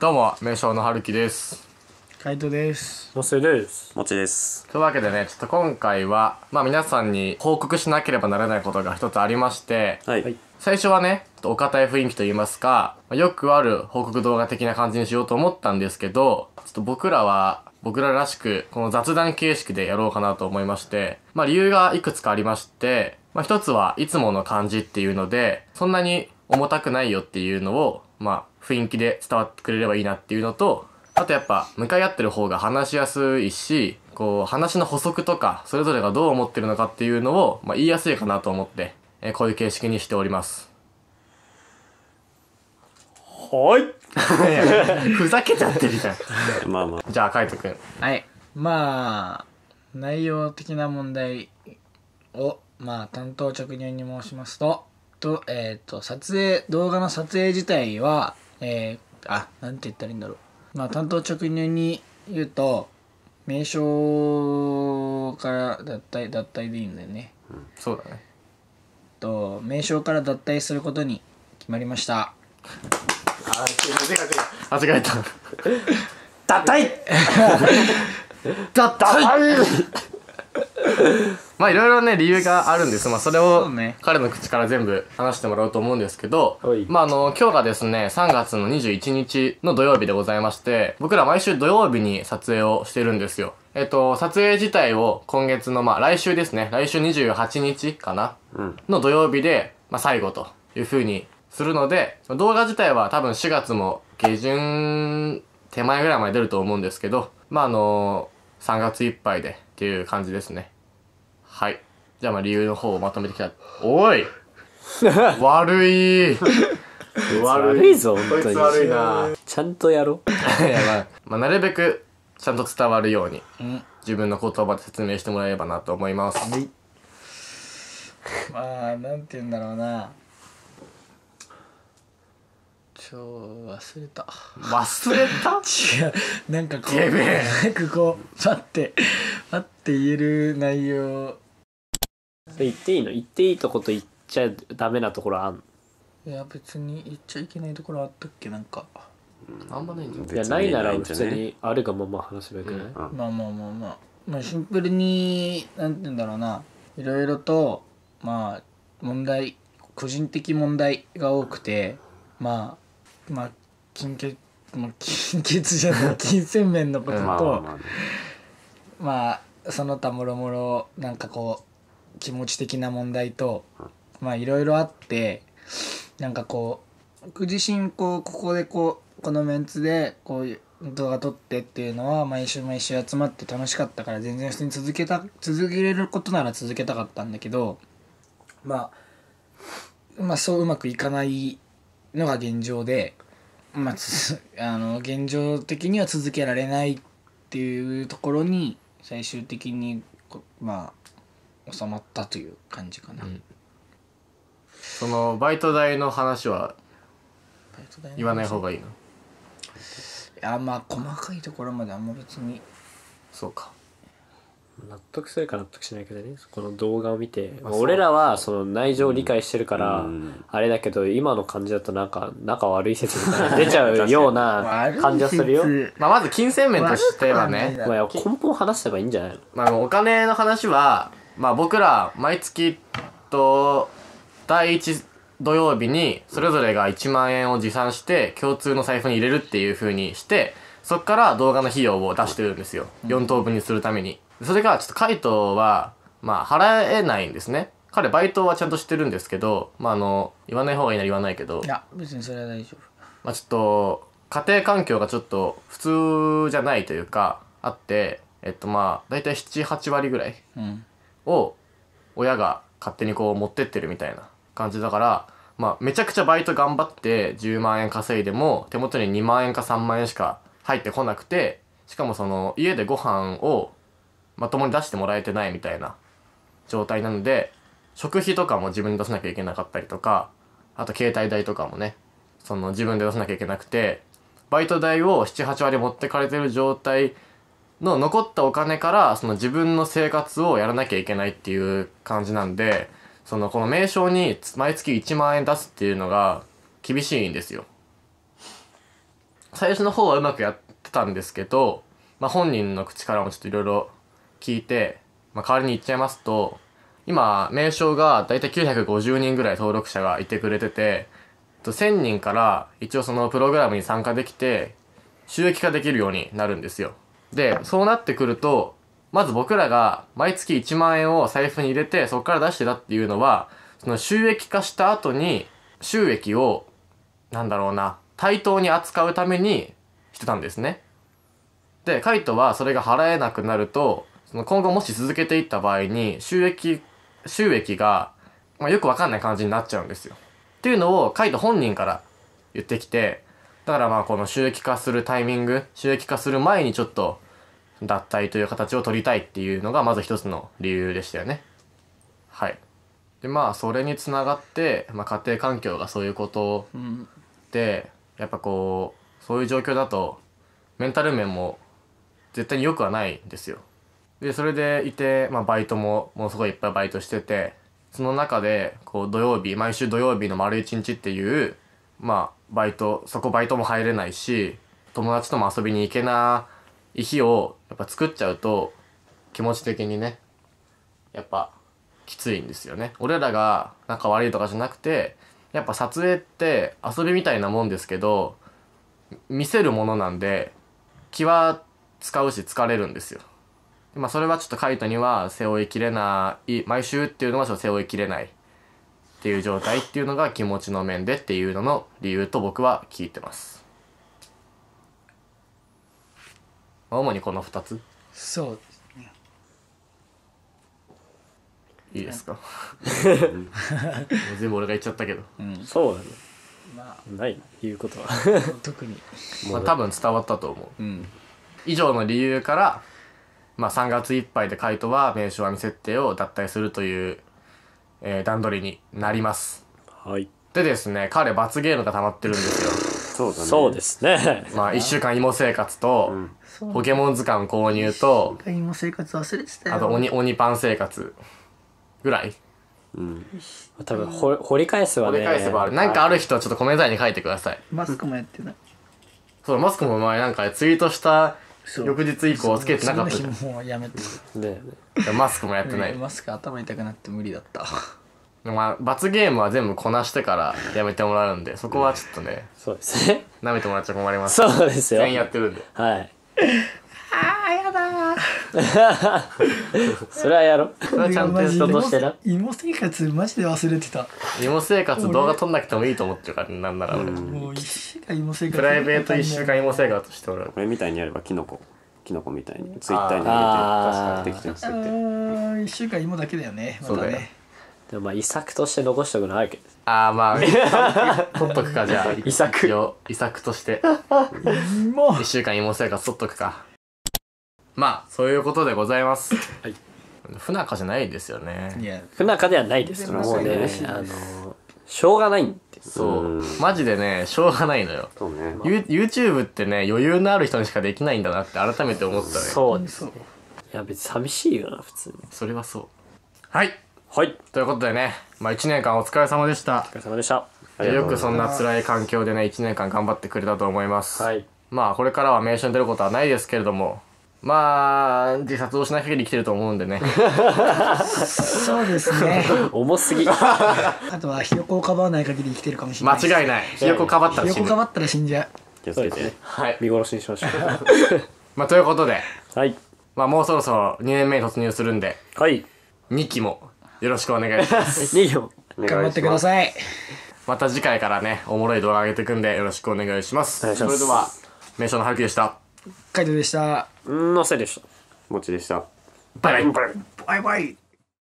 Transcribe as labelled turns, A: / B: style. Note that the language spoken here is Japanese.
A: どうも名称のるきですカイトですのせですもちですというわけでねちょっと今回はまあ皆さんに報告しなければならないことが一つありまして、はい最初はねちょっとお堅い雰囲気と言いますかまあよくある報告動画的な感じにしようと思ったんですけどちょっと僕らは僕ららしくこの雑談形式でやろうかなと思いましてまあ理由がいくつかありましてまあ一つはいつもの感じっていうのでそんなに重たくないよっていうのをまあ、雰囲気で伝わってくれればいいなっていうのと、あとやっぱ、向かい合ってる方が話しやすいし、こう、話の補足とか、それぞれがどう思ってるのかっていうのを、まあ、言いやすいかなと思って、えこういう形式にしております。はい。ふざけちゃってるじゃん。まあまあ。じゃあ、海人君。くん。
B: はい。まあ、内容的な問題を、まあ、担当直入に申しますと、と、えっ、ー、と、撮影、動画の撮影自体は、えー、あ、なんて言ったらいいんだろう。まあ、担当直入に言うと、名称から脱退、脱退でいいんだよね。うん、そうだね。と、名称から脱退することに決まりました。あ、
A: 間違えた。間違え
B: た。脱退 脱退
A: まあいろいろね理由があるんですまあそれを彼の口から全部話してもらおうと思うんですけど、ね、まああの今日がですね3月の21日の土曜日でございまして僕ら毎週土曜日に撮影をしてるんですよえっと、撮影自体を今月の、まあ、来週ですね。来週28日かな、うん、の土曜日で、まあ、最後という風にするので、動画自体は多分4月も下旬手前ぐらいまで出ると思うんですけど、まあ、あの3月いっぱいでっていう感じですね。はい。じゃあまあ理由の方をまとめてきた。おい 悪い悪いぞ本当にこいつ悪いなちゃんとやろう いやまあ、まあ、なるべくちゃんと伝わるように、自分の言葉で説明してもらえればなと思います。
B: まあなんて言うんだろうなち忘れた忘れた 違うなんかこう待っこうて待って
A: 言える内容言っていいの言っていいとこと言っちゃダメなところあん
B: いや別に言っちゃいけないところあったっけなんかあんまないんじゃないやないなら普通に
A: あるがまま話せばいいけない、まあま
B: あまあまあまあシンプルになんて言うんだろうないろいろとまあ問題個人的問題が多くてまあまあ金欠まあ金欠じゃない 金銭面のことと、まあ、まあ、その他もろもろなんかこう気持ち的な問題とまあいろいろあってなんかこう僕自身こうここでこうこのメンツでこういう動画撮ってっていうのは毎週毎週集まって楽しかったから全然普通に続けた続けれることなら続けたかったんだけどまあまあそううまくいかないのが現状でまあ あの現状的には続けられないっていうところに最終的にまあ収まったという感じかな、うん、
A: そのバイト代の話は言わない方がいいのい
B: やまあ細かいところまであんま別にそうか
A: 納得するか納得しないかでねこの動画を見て、まあ、俺らはその内情を理解してるから、あれだけど今の感じだとなんか仲悪い説み 出ちゃうような感じはするよ、まあ、まず金銭面としてはね、まあ、根本話せばいいんじゃないの、まあ、お金の話はまあ僕ら毎月と第1土曜日にそれぞれが1万円を持参して共通の財布に入れるっていう風にしてそっから動画の費用を出してるんですよ、4等分にするためにそれがちょっとカイトはまあ払えないんですね彼バイトはちゃんとしてるんですけどまああの言わない方がいいなら言わないけどいや
B: 別にそれは大丈夫
A: まあちょっと家庭環境がちょっと普通じゃないというかあってえっとまあ大体78割ぐらい、うんを親が勝手にこう持ってってるみたいな感じだから、まあ、めちゃくちゃバイト頑張って10万円稼いでも手元に2万円か3万円しか入ってこなくてしかもその家でご飯をまともに出してもらえてないみたいな状態なので食費とかも自分で出さなきゃいけなかったりとかあと携帯代とかもねその自分で出さなきゃいけなくてバイト代を78割持ってかれてる状態の残ったお金からその自分の生活をやらなきゃいけないっていう感じなんでそのこの名称に毎月1万円出すっていうのが厳しいんですよ最初の方はうまくやってたんですけど、まあ、本人の口からもちょっといろいろ聞いて、まあ、代わりに言っちゃいますと今名称がだいたい950人ぐらい登録者がいてくれてて1000人から一応そのプログラムに参加できて収益化できるようになるんですよで、そうなってくると、まず僕らが毎月1万円を財布に入れて、そこから出してたっていうのは、その収益化した後に、収益を、なんだろうな、対等に扱うためにしてたんですね。で、カイトはそれが払えなくなると、その今後もし続けていった場合に、収益、収益が、まあ、よくわかんない感じになっちゃうんですよ。っていうのをカイト本人から言ってきて、だからまあこの収益化するタイミング収益化する前にちょっと脱退という形を取りたいっていうのがまず一つの理由でしたよねはいでまあそれにつながって、まあ、家庭環境がそういうことで、やっぱこうそういう状況だとメンタル面も絶対に良くはないんですよでそれでいて、まあ、バイトもものすごいいっぱいバイトしててその中でこう土曜日毎週土曜日の丸一日っていうまあバイトそこバイトも入れないし友達とも遊びに行けない日をやっぱ作っちゃうと気持ち的にねやっぱきついんですよね俺らが仲悪いとかじゃなくてやっぱ撮影って遊びみたいなもんですけど見せるものなんで気は使うし疲れるんですよまあそれはちょっとカイトには背負いきれない毎週っていうのはちょっと背負いきれないっていう状態っていうのが気持ちの面でっていうのの理由と僕は聞いてます主にこの2つ
B: そうですね
A: いいですか全部俺が言っちゃったけど、うん、そうだねまあないいうことは特にまあ多分伝わったと思う、うん、以上の理由からまあ3月いっぱいで回答は名称網設定を脱退するというえー、段取りになります。はい。でですね、彼罰ゲームが溜まってるんですよ。そうね。そうですね。まあ、一週間芋生活と、
B: うん、ポケモン図
A: 鑑購入と、
B: 芋生活忘れてたよ。あと鬼、
A: 鬼パン生活ぐらい。うん、多分ほ掘り返すはね掘り返せばなんかある人はちょっとコメント欄に書いてください
B: マスクもやってない
A: そうマスクも前なんかツイートした翌日以降つけてなかったじゃんもうやめてでマスクもやってないマス
B: ク頭痛くなって無理だっ
A: たまあ、罰ゲームは全部こなしてからやめてもらうんで、そこはちょっとね、そうですね。舐めてもらっちゃ困ります。そうですよ。全員やってるんで。はい。
B: やだ
A: それはやろそれはちゃんと人としてな
B: 芋生活マジで忘れてた
A: 芋生活動画撮んなくてもいいと思ってるからなんなら俺もう1
B: 週間芋生活プライベート1週間
A: 芋生活しておるこれみたいにやればキノコキノコみたいにツイッターに入れて適当に作って
B: 1週間芋だけだよねまたね
A: でもまあ遺作として残しておくのはあるけどああまあ取っとくかじゃあ遺作遺作として1週間芋生活取っとくかまあ、そういうことでございます。はい。不仲じゃないですよいね。や、不仲ではないです。もうね、あの、しょうがないんです。そう。マジでね、しょうがないのよ。そうね。まあ You- y ってね、余裕のある人にしかできないんだなって改めて思ったね。そうです。いや、別に寂しいよな、普通に。それはそう。はい。はい。ということでね、まあ一年間お疲れ様でした。お疲れ様でした。あよくそんな辛い環境でね、1年間頑張ってくれたと思います。すはい。まあこれからは名称に出ることはないですけれども、まあ自殺をしない限り生きてると思うんでねそうですね重すぎ あ
B: とはひよこをかばわない限り生きてるかもしれない間違いないひよこかばったら死ひよこかばったら死んじゃう
A: 気をつけて、はい、見殺しにしましょう まあということで、はいまあ、もうそろそろ2年目に突入するんで、はい、2期もよろしくお願いします2 期も頑張ってくださいまた次回からねおもろい動画上げていくんでよろしくお願いしますそれでは名所の春樹でしたイト
B: でした
A: のせでした。もちでした。バイバ
B: イ。バイバイ。